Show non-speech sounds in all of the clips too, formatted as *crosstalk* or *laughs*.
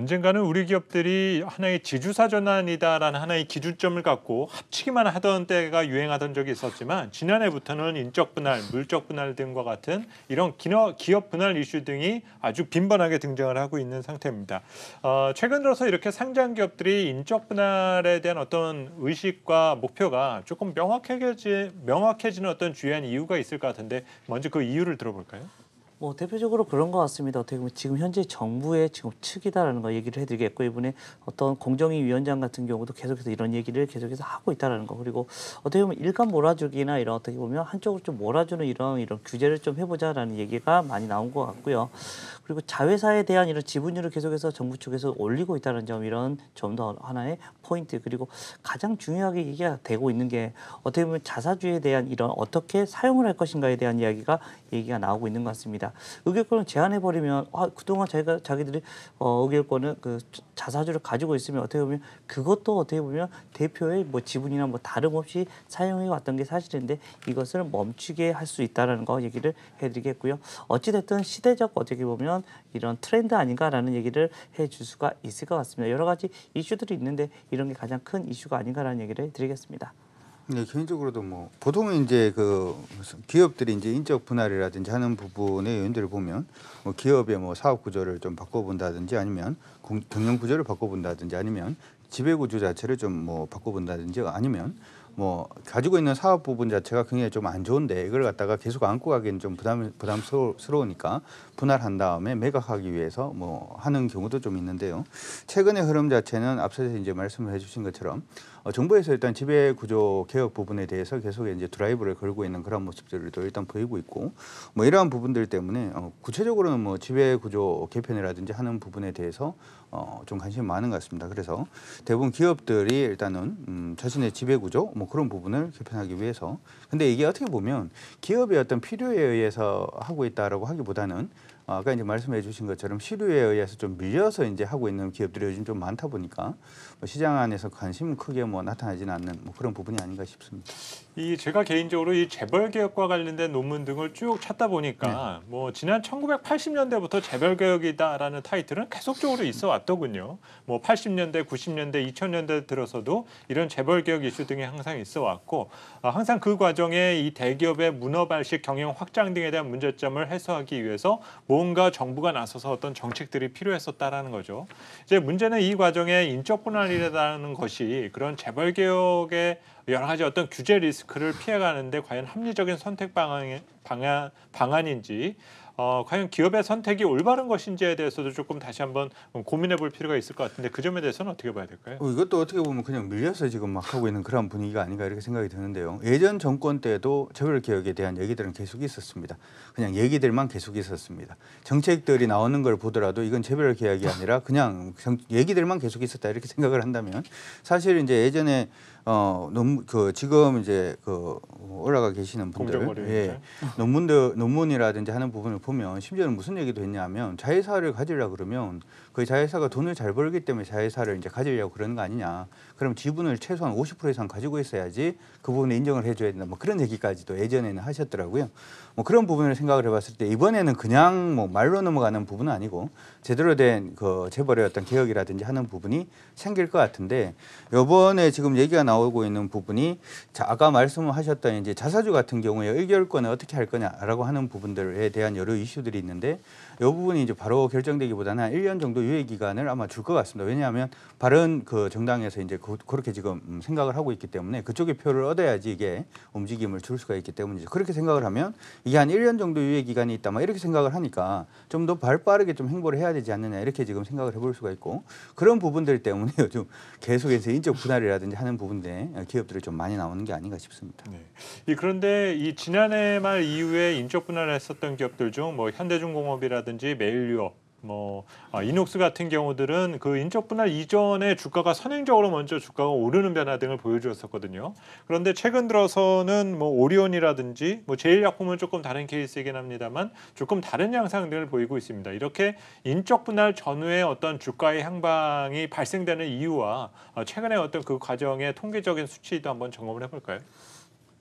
언젠가는 우리 기업들이 하나의 지주사 전환이다라는 하나의 기준점을 갖고 합치기만 하던 때가 유행하던 적이 있었지만 지난해부터는 인적 분할, 물적 분할 등과 같은 이런 기업 분할 이슈 등이 아주 빈번하게 등장을 하고 있는 상태입니다. 어, 최근 들어서 이렇게 상장 기업들이 인적 분할에 대한 어떤 의식과 목표가 조금 명확해지, 명확해지는 어떤 주요한 이유가 있을 것 같은데 먼저 그 이유를 들어볼까요? 뭐 대표적으로 그런 것 같습니다. 어떻게 보면 지금 현재 정부의 지금 측이다라는 거 얘기를 해드리겠고 이번에 어떤 공정위 위원장 같은 경우도 계속해서 이런 얘기를 계속해서 하고 있다라는 거 그리고 어떻게 보면 일감 몰아주기나 이런 어떻게 보면 한쪽을좀 몰아주는 이런 이런 규제를 좀 해보자라는 얘기가 많이 나온 것 같고요. 그리고 자회사에 대한 이런 지분율을 계속해서 정부 측에서 올리고 있다는 점 이런 점도 하나의 포인트 그리고 가장 중요하게 얘기가 되고 있는 게 어떻게 보면 자사주에 대한 이런 어떻게 사용을 할 것인가에 대한 이야기가 얘기가 나오고 있는 것 같습니다. 의결권을 제한해버리면 아, 그동안 자기가, 자기들이 어, 의결권을 그 자사주를 가지고 있으면 어떻게 보면 그것도 어떻게 보면 대표의 뭐 지분이나 뭐 다름없이 사용해 왔던 게 사실인데 이것을 멈추게 할 수 있다는 거 얘기를 해드리겠고요. 어찌됐든 시대적 어떻게 보면 이런 트렌드 아닌가라는 얘기를 해줄 수가 있을 것 같습니다. 여러 가지 이슈들이 있는데 이런 게 가장 큰 이슈가 아닌가라는 얘기를 드리겠습니다. 네, 개인적으로도 뭐 보통 이제 그 기업들이 이제 인적 분할이라든지 하는 부분의 요인들을 보면 뭐 기업의 뭐 사업 구조를 좀 바꿔본다든지 아니면 공, 경영 구조를 바꿔본다든지 아니면 지배 구조 자체를 좀 뭐 바꿔본다든지 아니면 뭐 가지고 있는 사업 부분 자체가 굉장히 좀 안 좋은데 이걸 갖다가 계속 안고 가기는 좀 부담 부담스러우니까 분할한 다음에 매각하기 위해서 뭐 하는 경우도 좀 있는데요. 최근의 흐름 자체는 앞서서 이제 말씀을 해주신 것처럼 어, 정부에서 일단 지배 구조 개혁 부분에 대해서 계속 이제 드라이브를 걸고 있는 그런 모습들도 일단 보이고 있고 뭐 이러한 부분들 때문에 어, 구체적으로는 뭐 지배 구조 개편이라든지 하는 부분에 대해서 어, 좀 관심이 많은 것 같습니다. 그래서 대부분 기업들이 일단은 음, 자신의 지배 구조 뭐 그런 부분을 개편하기 위해서 근데 이게 어떻게 보면 기업의 어떤 필요에 의해서 하고 있다라고 하기보다는 아까 그러니까 이제 말씀해 주신 것처럼 시류에 의해서 좀 밀려서 이제 하고 있는 기업들이 요즘 좀 많다 보니까 뭐 시장 안에서 관심은 크게 뭐 나타나지는 않는 뭐 그런 부분이 아닌가 싶습니다. 이 제가 개인적으로 이 재벌 개혁과 관련된 논문 등을 쭉 찾다 보니까 네. 뭐 지난 1980년대부터 재벌 개혁이다라는 타이틀은 계속적으로 있어 왔더군요. 뭐 80년대, 90년대, 2000년대 들어서도 이런 재벌 개혁 이슈 등이 항상 있어 왔고 아, 항상 그 과정에 이 대기업의 문어발식 경영 확장 등에 대한 문제점을 해소하기 위해서 뭔가 정부가 나서서 어떤 정책들이 필요했었다라는 거죠. 이제 문제는 이 과정에 인적 분할이라는 것이 그런 재벌 개혁의 여러 가지 어떤 규제 리스크를 피해가는데 과연 합리적인 선택 방향, 방향 방안인지 어, 과연 기업의 선택이 올바른 것인지에 대해서도 조금 다시 한번 고민해 볼 필요가 있을 것 같은데 그 점에 대해서는 어떻게 봐야 될까요? 어, 이것도 어떻게 보면 그냥 밀려서 지금 막 하고 있는 그런 분위기가 아닌가 이렇게 생각이 드는데요. 예전 정권 때도 차별 개혁에 대한 얘기들은 계속 있었습니다. 그냥 얘기들만 계속 있었습니다. 정책들이 나오는 걸 보더라도 이건 차별 개혁이 아니라 그냥 얘기들만 계속 있었다 이렇게 *laughs* 생각을 한다면 사실 이제 예전에 어, 논, 그 지금 이제 그 올라가 계시는 분들 예, 논문들 논문이라든지 하는 부분을 보면 심지어는 무슨 얘기도 했냐면 자회사를 가지려 그러면 그 자회사가 돈을 잘 벌기 때문에 자회사를 이제 가지려고 그러는 거 아니냐. 그럼 지분을 최소한 50% 이상 가지고 있어야지 그 부분에 인정을 해줘야 된다. 뭐 그런 얘기까지도 예전에는 하셨더라고요. 뭐 그런 부분을 생각을 해봤을 때 이번에는 그냥 뭐 말로 넘어가는 부분은 아니고 제대로 된 그 재벌의 어떤 개혁이라든지 하는 부분이 생길 것 같은데 요번에 지금 얘기가 나오고 있는 부분이 자, 아까 말씀하셨던 이제 자사주 같은 경우에 의결권을 어떻게 할 거냐라고 하는 부분들에 대한 여러 이슈들이 있는데 이 부분이 이제 바로 결정되기보다는 1년 정도 유예 기간을 아마 줄 것 같습니다. 왜냐하면 바른 그 정당에서 이제 그, 렇게 지금 음, 생각을 하고 있기 때문에 그쪽의 표를 얻어야지 이게 움직임을 줄 수가 있기 때문이죠. 그렇게 생각을 하면 이게 한 1년 정도 유예 기간이 있다 막 이렇게 생각을 하니까 좀 더 발 빠르게 좀 행보를 해야 되지 않느냐 이렇게 지금 생각을 해볼 수가 있고 그런 부분들 때문에 *laughs* 요즘 계속해서 인적 분할이라든지 하는 부분에 어, 기업들이 좀 많이 나오는 게 아닌가 싶습니다. 네. 그런데 이 지난해 말 이후에 인적 분할 했었던 기업들 중 뭐 현대중공업이라든지 메일이라든지 메일 유업 뭐 아, 이눅스 같은 경우들은 그 인적 분할 이전에 주가가 선행적으로 먼저 주가가 오르는 변화 등을 보여주었었거든요. 그런데 최근 들어서는 뭐 오리온이라든지 뭐 제일약품은 조금 다른 케이스이긴 합니다만 조금 다른 양상들을 보이고 있습니다. 이렇게 인적 분할 전후에 어떤 주가의 향방이 발생되는 이유와 어, 최근의 어떤 그 과정의 통계적인 수치도 한번 점검을 해볼까요?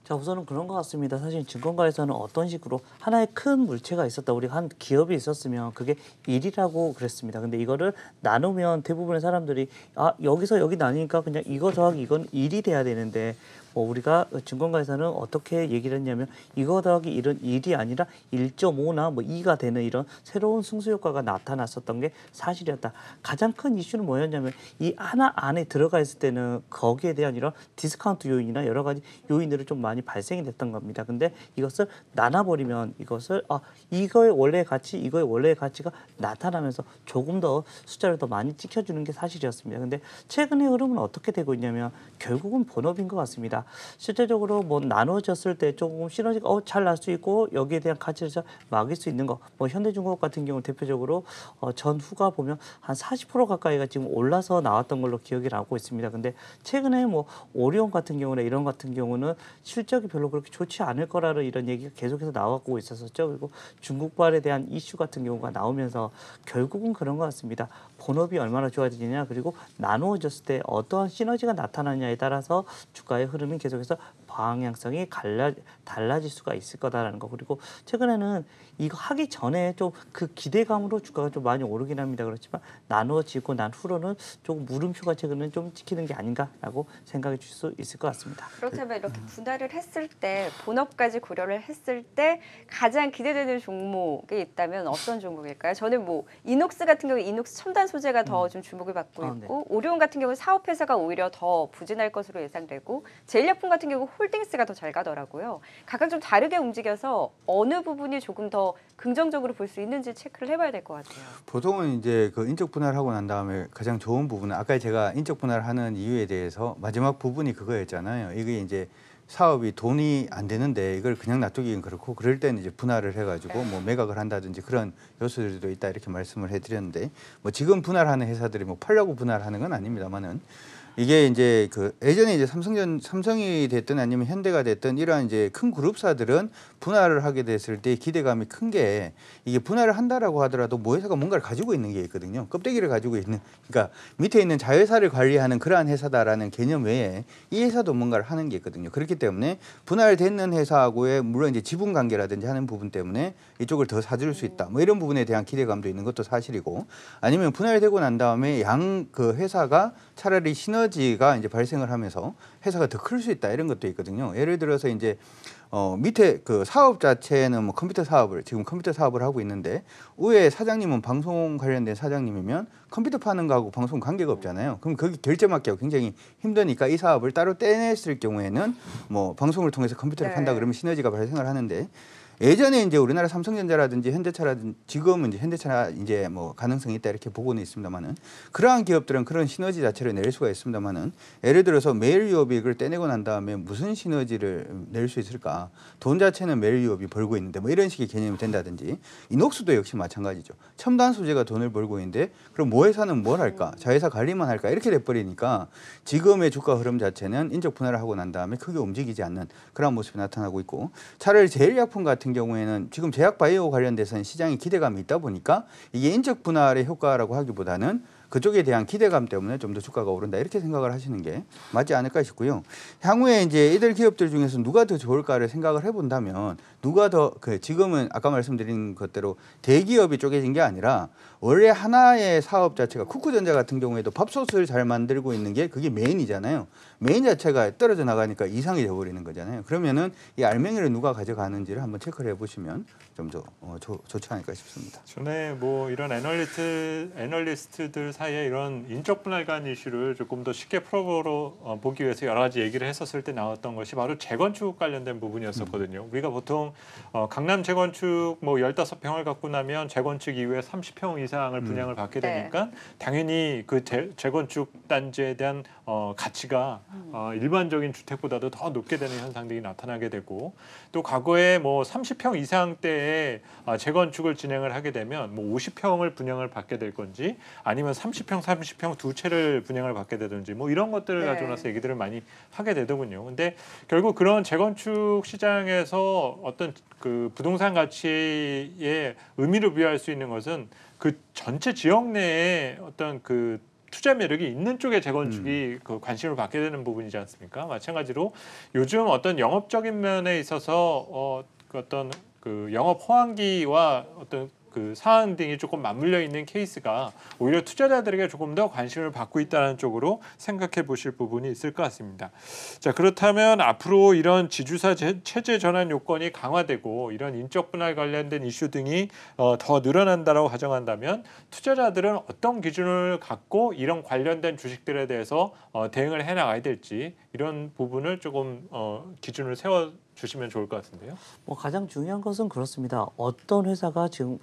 자 우선은 그런 것 같습니다. 사실 증권가에서는 어떤 식으로 하나의 큰 물체가 있었다. 우리 한 기업이 있었으면 그게 일이라고 그랬습니다. 근데 이거를 나누면 대부분의 사람들이 아 여기서 여기 나뉘니까 그냥 이거 더하기 이건 일이 돼야 되는데 뭐 우리가 증권가에서는 어떻게 얘기를 했냐면 이거 더하기 이런 일이 아니라 1.5나 뭐 2가 되는 이런 새로운 승수 효과가 나타났었던 게 사실이었다. 가장 큰 이슈는 뭐였냐면 이 하나 안에 들어가 있을 때는 거기에 대한 이런 디스카운트 요인이나 여러 가지 요인들을 좀 많이 많이 발생이 됐던 겁니다. 근데 이것을 나눠버리면 이것을 아 이거의 원래 가치, 이거의 원래 가치가 나타나면서 조금 더 숫자를 더 많이 찍혀주는 게 사실이었습니다. 근데 최근의 흐름은 어떻게 되고 있냐면 결국은 본업인 것 같습니다. 실제적으로 뭐 나눠졌을 때 조금 시너지가 어, 잘 날 수 있고 여기에 대한 가치를 잘 막을 수 있는 거. 뭐 현대중공업 같은 경우 대표적으로 어, 전후가 보면 한 40% 가까이가 지금 올라서 나왔던 걸로 기억이 나고 있습니다. 근데 최근에 뭐 오리온 같은 경우나 이런 같은 경우는 실제 실적이 별로 그렇게 좋지 않을 거라는 이런 얘기가 계속해서 나오고 있었었죠. 그리고 중국발에 대한 이슈 같은 경우가 나오면서 결국은 그런 것 같습니다. 본업이 얼마나 좋아지느냐 그리고 나누어졌을 때 어떠한 시너지가 나타나냐에 따라서 주가의 흐름이 계속해서 방향성이 갈라, 달라질 수가 있을 거다라는 거 그리고 최근에는 이거 하기 전에 좀 그 기대감으로 주가가 좀 많이 오르긴 합니다 그렇지만 나누어지고 난 후로는 조금 물음표가 최근에 는좀 찍히는 게 아닌가라고 생각해 주실 수 있을 것 같습니다. 그렇다면 네. 이렇게 분할을 했을 때 본업까지 고려를 했을 때 가장 기대되는 종목이 있다면 어떤 종목일까요? 저는 뭐 이녹스 같은 경우 이녹스 첨단 소재가 더좀 음. 주목을 받고 아, 네. 있고 네. 오리온 같은 경우 사업회사가 오히려 더 부진할 것으로 예상되고 제일약품 같은 경우 홀딩스가 더 잘 가더라고요. 각각 좀 다르게 움직여서 어느 부분이 조금 더 긍정적으로 볼 수 있는지 체크를 해봐야 될 것 같아요. 보통은 이제 그 인적 분할 하고 난 다음에 가장 좋은 부분은 아까 제가 인적 분할하는 이유에 대해서 마지막 부분이 그거였잖아요. 이게 이제 사업이 돈이 안 되는데 이걸 그냥 놔두기는 그렇고 그럴 때는 이제 분할을 해가지고 뭐 매각을 한다든지 그런 요소들도 있다 이렇게 말씀을 해드렸는데 뭐 지금 분할하는 회사들이 뭐 팔려고 분할하는 건 아닙니다만은 이게 이제 그 예전에 이제 삼성전 삼성이 됐든 아니면 현대가 됐든 이러한 이제 큰 그룹사들은 분할을 하게 됐을 때 기대감이 큰 게 이게 분할을 한다라고 하더라도 모회사가 뭐 뭔가를 가지고 있는 게 있거든요. 껍데기를 가지고 있는 그러니까 밑에 있는 자회사를 관리하는 그러한 회사다라는 개념 외에 이 회사도 뭔가를 하는 게 있거든요. 그렇기 때문에 분할됐는 회사하고의 물론 이제 지분 관계라든지 하는 부분 때문에 이쪽을 더 사줄 수 있다. 뭐 이런 부분에 대한 기대감도 있는 것도 사실이고 아니면 분할되고 난 다음에 양 그 회사가 차라리 신원 시너지가 이제 발생을 하면서 회사가 더 클 수 있다 이런 것도 있거든요. 예를 들어서 이제 어 밑에 그 사업 자체는 뭐 컴퓨터 사업을 지금 컴퓨터 사업을 하고 있는데 위에 사장님은 방송 관련된 사장님이면 컴퓨터 파는 거하고 방송 관계가 없잖아요. 그럼 거기 결제 맡기고 굉장히 힘드니까 이 사업을 따로 떼냈을 경우에는 뭐 방송을 통해서 컴퓨터를 네. 판다 그러면 시너지가 발생을 하는데 예전에 이제 우리나라 삼성전자라든지 현대차라든지 지금은 이제 현대차 이제 뭐 가능성이 있다 이렇게 보고는 있습니다만은 그러한 기업들은 그런 시너지 자체를 낼 수가 있습니다만은 예를 들어서 매일 유업이익을 떼내고 난 다음에 무슨 시너지를 낼 수 있을까? 돈 자체는 매일 유업이 벌고 있는데 뭐 이런 식의 개념이 된다든지 이녹수도 역시 마찬가지죠. 첨단 소재가 돈을 벌고 있는데 그럼 모회사는 뭐 뭘 할까? 음. 자회사 관리만 할까? 이렇게 돼 버리니까 지금의 주가 흐름 자체는 인적 분할을 하고 난 다음에 크게 움직이지 않는 그런 모습이 나타나고 있고 차라리 제일 약품 같은 같은 경우에는 지금 제약바이오 관련돼서는 시장에 기대감이 있다 보니까 이게 인적 분할의 효과라고 하기보다는 그쪽에 대한 기대감 때문에 좀 더 주가가 오른다 이렇게 생각을 하시는 게 맞지 않을까 싶고요. 향후에 이제 이들 기업들 중에서 누가 더 좋을까를 생각을 해본다면 누가 더 그 지금은 아까 말씀드린 것대로 대기업이 쪼개진 게 아니라 원래 하나의 사업 자체가 쿠쿠전자 같은 경우에도 밥솥을 잘 만들고 있는 게 그게 메인이잖아요. 메인 자체가 떨어져 나가니까 이상이 돼버리는 거잖아요. 그러면은 이 알맹이를 누가 가져가는지를 한번 체크를 해보시면 좀더 어, 좋지 않을까 싶습니다. 전에 뭐 이런 애널리트, 애널리스트들 사이에 이런 인적 분할간 이슈를 조금 더 쉽게 풀어보러 어, 보기 위해서 여러 가지 얘기를 했었을 때 나왔던 것이 바로 재건축 관련된 부분이었었거든요. 음. 우리가 보통 어, 강남 재건축 뭐 열다섯 평을 갖고 나면 재건축 이후에 삼십 평 이상 이상을 음. 분양을 받게 네. 되니까 당연히 그 재, 재건축 단지에 대한 어, 가치가 음. 어, 일반적인 주택보다도 더 높게 되는 현상들이 나타나게 되고 또 과거에 뭐 30평 이상때에 어, 아, 재건축을 진행을 하게 되면 뭐 50평을 분양을 받게 될 건지 아니면 30평, 30평 두 채를 분양을 받게 되든지 뭐 이런 것들을 네. 가져와서 얘기들을 많이 하게 되더군요. 근데 결국 그런 재건축 시장에서 어떤 그 부동산 가치의 의미를 부여할 수 있는 것은 그 전체 지역 내에 어떤 그 투자 매력이 있는 쪽의 재건축이 음. 그 관심을 받게 되는 부분이지 않습니까? 마찬가지로 요즘 어떤 영업적인 면에 있어서 어, 그 어떤 그 영업 호황기와 어떤 그 사안 등이 조금 맞물려 있는 케이스가 오히려 투자자들에게 조금 더 관심을 받고 있다는 쪽으로 생각해 보실 부분이 있을 것 같습니다. 자 그렇다면 앞으로 이런 지주사 체제 전환 요건이 강화되고 이런 인적 분할 관련된 이슈 등이 어, 더 늘어난다라고 가정한다면 투자자들은 어떤 기준을 갖고 이런 관련된 주식들에 대해서 어, 대응을 해 나가야 될지 이런 부분을 조금 어, 기준을 세워 주시면 좋을 것 같은데요. 뭐 가장 중요한 것은 그렇습니다. 어떤 회사가 지금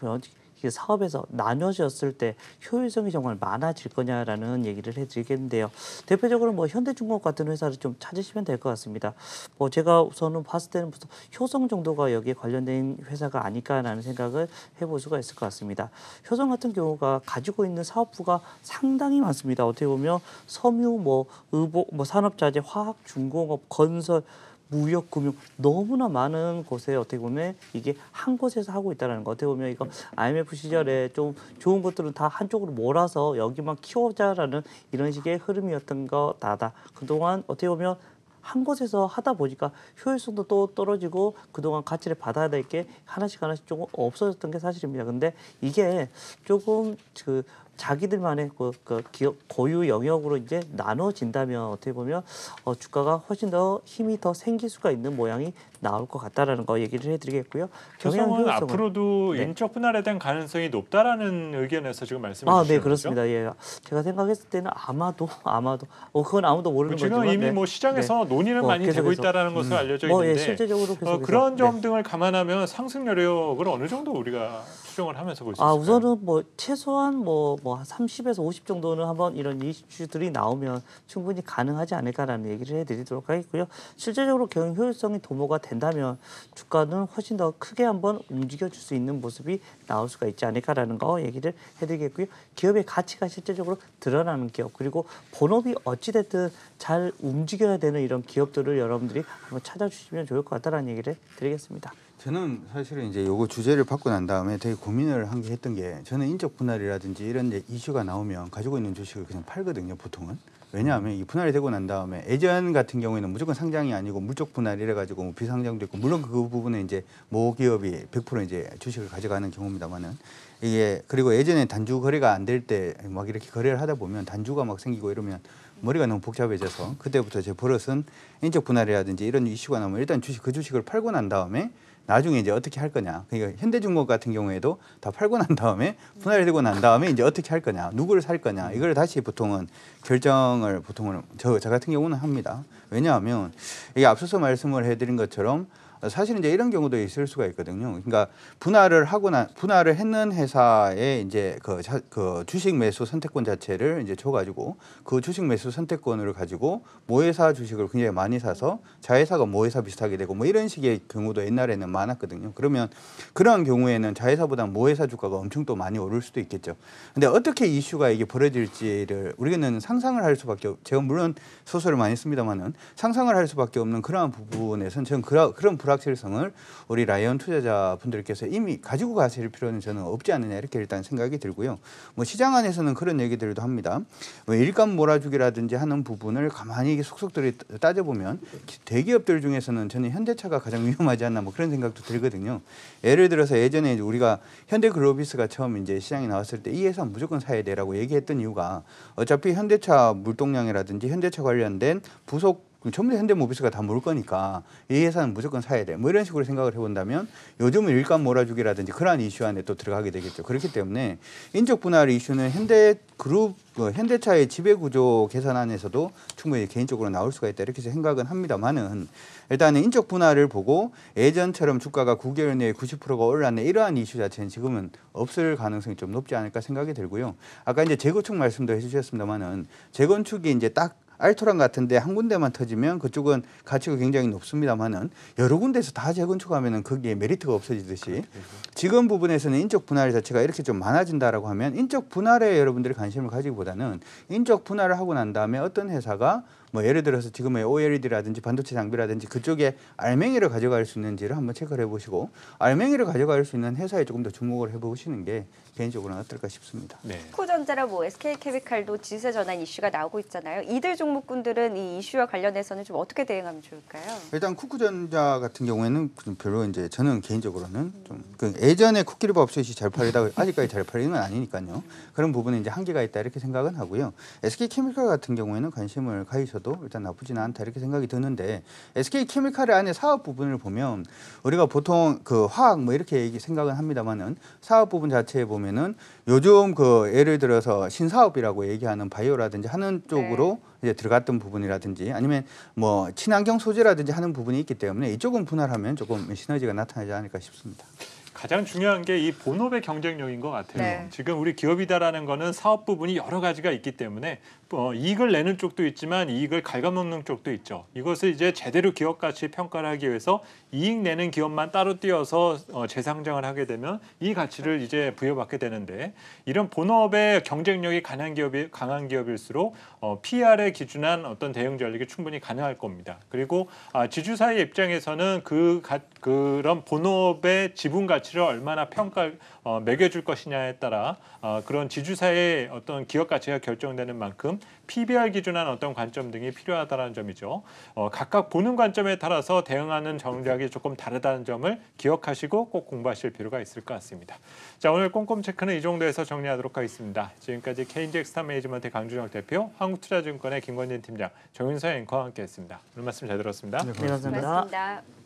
사업에서 나눠졌을 때 효율성이 정말 많아질 거냐라는 얘기를 해드리겠는데요. 대표적으로 뭐 현대중공업 같은 회사를 좀 찾으시면 될 것 같습니다. 뭐 제가 우선은 봤을 때는 무슨 효성 정도가 여기에 관련된 회사가 아닐까라는 생각을 해볼 수가 있을 것 같습니다. 효성 같은 경우가 가지고 있는 사업부가 상당히 많습니다. 어떻게 보면 섬유, 뭐 의복, 뭐 산업자재, 화학, 중공업, 건설 무역, 금융 너무나 많은 곳에 어떻게 보면 이게 한 곳에서 하고 있다는 거 어떻게 보면 이거 IMF 시절에 좀 좋은 것들은 다 한쪽으로 몰아서 여기만 키워자라는 이런 식의 흐름이었던 거다다. 그동안 어떻게 보면 한 곳에서 하다 보니까 효율성도 또 떨어지고 그동안 가치를 받아야 될 게 하나씩 하나씩 조금 없어졌던 게 사실입니다. 근데 이게 조금 그 자기들만의 그, 그 기업 고유 영역으로 이제 나눠진다면 어떻게 보면 어, 주가가 훨씬 더 힘이 더 생길 수가 있는 모양이 나올 것 같다라는 거 얘기를 해드리겠고요. 경영은 앞으로도 네. 인적 분할에 대한 가능성이 높다라는 의견에서 지금 말씀해 아, 주시는 네, 그렇습니다. 거죠? 예, 제가 생각했을 때는 아마도 아마도 어, 그건 아무도 모르는 뭐 지금 거지만 이미 네. 뭐 시장에서 네. 논의는 어, 많이 계속해서. 되고 있다라는 것으로 음. 알려져 있는데 뭐, 예, 실제적으로 어, 그런 네. 점등을 감안하면 상승 여력을 어느 정도 우리가 수용을 하면서 볼수 아, 있을까요? 우선은 뭐 최소한 뭐뭐 뭐 30에서 뭐 50 정도는 한번 이런 이슈들이 나오면 충분히 가능하지 않을까라는 얘기를 해드리도록 하겠고요. 실제적으로 경영 효율성이 도모가 된다면 주가는 훨씬 더 크게 한번 움직여줄 수 있는 모습이 나올 수가 있지 않을까라는 거 얘기를 해드리겠고요. 기업의 가치가 실제적으로 드러나는 기업 그리고 본업이 어찌됐든 잘 움직여야 되는 이런 기업들을 여러분들이 한번 찾아주시면 좋을 것 같다라는 얘기를 드리겠습니다. 저는 사실은 이제 요거 주제를 받고 난 다음에 되게 고민을 한 게 했던 게 저는 인적 분할이라든지 이런 이슈가 제이 나오면 가지고 있는 주식을 그냥 팔거든요 보통은 왜냐하면 이 분할이 되고 난 다음에 예전 같은 경우에는 무조건 상장이 아니고 물적 분할이래 가지고 뭐 비상장도 있고 물론 그 부분에 이제 모 기업이 100% 이제 주식을 가져가는 경우입니다만은 이게 그리고 예전에 단주 거래가 안 될 때 막 이렇게 거래를 하다 보면 단주가 막 생기고 이러면 머리가 너무 복잡해져서 그때부터 제 버릇은 인적 분할이라든지 이런 이슈가 나면 일단 주식 그 주식을 팔고 난 다음에 나중에 이제 어떻게 할 거냐. 그러니까 현대중공업 같은 경우에도 다 팔고 난 다음에 분할이 되고 난 다음에 이제 어떻게 할 거냐, 누구를 살 거냐 이걸 다시 보통은 결정을 보통은 저, 저 같은 경우는 합니다. 왜냐하면 이게 앞서서 말씀을 해드린 것처럼 사실 이제 이런 경우도 있을 수가 있거든요. 그러니까 분할을 하고 나 분할을 했는 회사의 이제 그, 자, 그 주식 매수 선택권 자체를 이제 줘 가지고 그 주식 매수 선택권을 가지고 모회사 주식을 굉장히 많이 사서 자회사가 모회사 비슷하게 되고 뭐 이런 식의 경우도 옛날에는 많았거든요. 그러면 그러한 경우에는 자회사보다 모회사 주가가 엄청 또 많이 오를 수도 있겠죠. 근데 어떻게 이슈가 이게 벌어질지를 우리는 상상을 할 수밖에 제가 물론 소설을 많이 씁니다만은 상상을 할 수밖에 없는 그러한 부분에선 저는 그런 그런 불확실성을 우리 라이언 투자자분들께서 이미 가지고 가실 필요는 저는 없지 않느냐 이렇게 일단 생각이 들고요. 뭐 시장 안에서는 그런 얘기들도 합니다. 뭐 일감 몰아주기라든지 하는 부분을 가만히 속속들이 따져보면 대기업들 중에서는 저는 현대차가 가장 위험하지 않나 뭐 그런 생각도 들거든요. 예를 들어서 예전에 우리가 현대글로비스가 처음 이제 시장에 나왔을 때 이 회사 무조건 사야 되라고 얘기했던 이유가 어차피 현대차 물동량이라든지 현대차 관련된 부속 그럼 전부 현대모비스가 다 모를 거니까 이 회사는 무조건 사야 돼. 뭐 이런 식으로 생각을 해본다면 요즘은 일감 몰아주기라든지 그러한 이슈 안에 또 들어가게 되겠죠. 그렇기 때문에 인적 분할 이슈는 현대그룹 어, 현대차의 지배구조 개선 안에서도 충분히 개인적으로 나올 수가 있다 이렇게 생각은 합니다만은 일단은 인적 분할을 보고 예전처럼 주가가 9개월 내에 90%가 올랐네 이러한 이슈 자체는 지금은 없을 가능성이 좀 높지 않을까 생각이 들고요. 아까 이제 재건축 말씀도 해주셨습니다만은 재건축이 이제 딱 알토란 같은데 한 군데만 터지면 그쪽은 가치가 굉장히 높습니다만은 여러 군데서 에다 재건축하면은 거기에 메리트가 없어지듯이 그렇죠. 지금 부분에서는 인적 분할 자체가 이렇게 좀 많아진다라고 하면 인적 분할에 여러분들이 관심을 가지기보다는 인적 분할을 하고 난 다음에 어떤 회사가 뭐 예를 들어서 지금의 OLED라든지 반도체 장비라든지 그쪽에 알맹이를 가져갈 수 있는지를 한번 체크를 해보시고 알맹이를 가져갈 수 있는 회사에 조금 더 주목을 해보시는 게 개인적으로는 어떨까 싶습니다. 네. 코전자라 뭐 SK케미칼도 지세 전환 이슈가 나오고 있잖아요. 이들 종목군들은 이 이슈와 관련해서는 좀 어떻게 대응하면 좋을까요? 일단 쿠쿠전자 같은 경우에는 별로 이제 저는 개인적으로는 좀그 예전에 쿠키리 밥솥이 잘팔리다 아직까지 잘 팔리는 건 아니니까요. 그런 부분에 이제 한계가 있다 이렇게 생각은 하고요. SK케미칼 같은 경우에는 관심을 가지셔도 정도 일단 나쁘진 않다 이렇게 생각이 드는데 SK 케미칼의 안에 사업 부분을 보면 우리가 보통 그 화학 뭐 이렇게 얘기 생각은 합니다만은 사업 부분 자체에 보면은 요즘 그 예를 들어서 신사업이라고 얘기하는 바이오라든지 하는 네. 쪽으로 네. 이제 들어갔던 부분이라든지 아니면 뭐 친환경 소재라든지 하는 부분이 있기 때문에 이쪽은 분할하면 조금 시너지가 나타나지 않을까 싶습니다. 가장 중요한 게 이 본업의 경쟁력인 것 같아요. 네. 지금 우리 기업이다라는 거는 사업 부분이 여러 가지가 있기 때문에 어, 이익을 내는 쪽도 있지만 이익을 갉아먹는 쪽도 있죠. 이것을 이제 제대로 기업 가치 평가를 하기 위해서 이익 내는 기업만 따로 띄어서 어, 재상장을 하게 되면 이 가치를 이제 부여받게 되는데 이런 본업의 경쟁력이 강한 기업이 강한 기업일수록 어, PR에 기준한 어떤 대응 전략이 충분히 가능할 겁니다. 그리고 아, 지주사의 입장에서는 그 가, 그런 본업의 지분 가치를 얼마나 평가 어, 매겨줄 것이냐에 따라 어, 그런 지주사의 어떤 기업 가치가 결정되는 만큼 관점, PBR 기준한 어떤 관점 등이 필요하다는 점이죠. 어, 각각 보는 관점에 따라서 대응하는 전략이 조금 다르다는 점을 기억하시고 꼭 공부하실 필요가 있을 것 같습니다. 자 오늘 꼼꼼 체크는 이 정도에서 정리하도록 하겠습니다. 지금까지 KNG 엑스타 매니지먼트 강준혁 대표, 한국투자증권의 김건진 팀장, 정윤서 앵커와 함께했습니다. 오늘 말씀 잘 들었습니다. 네, 고맙습니다. 고맙습니다. 고맙습니다.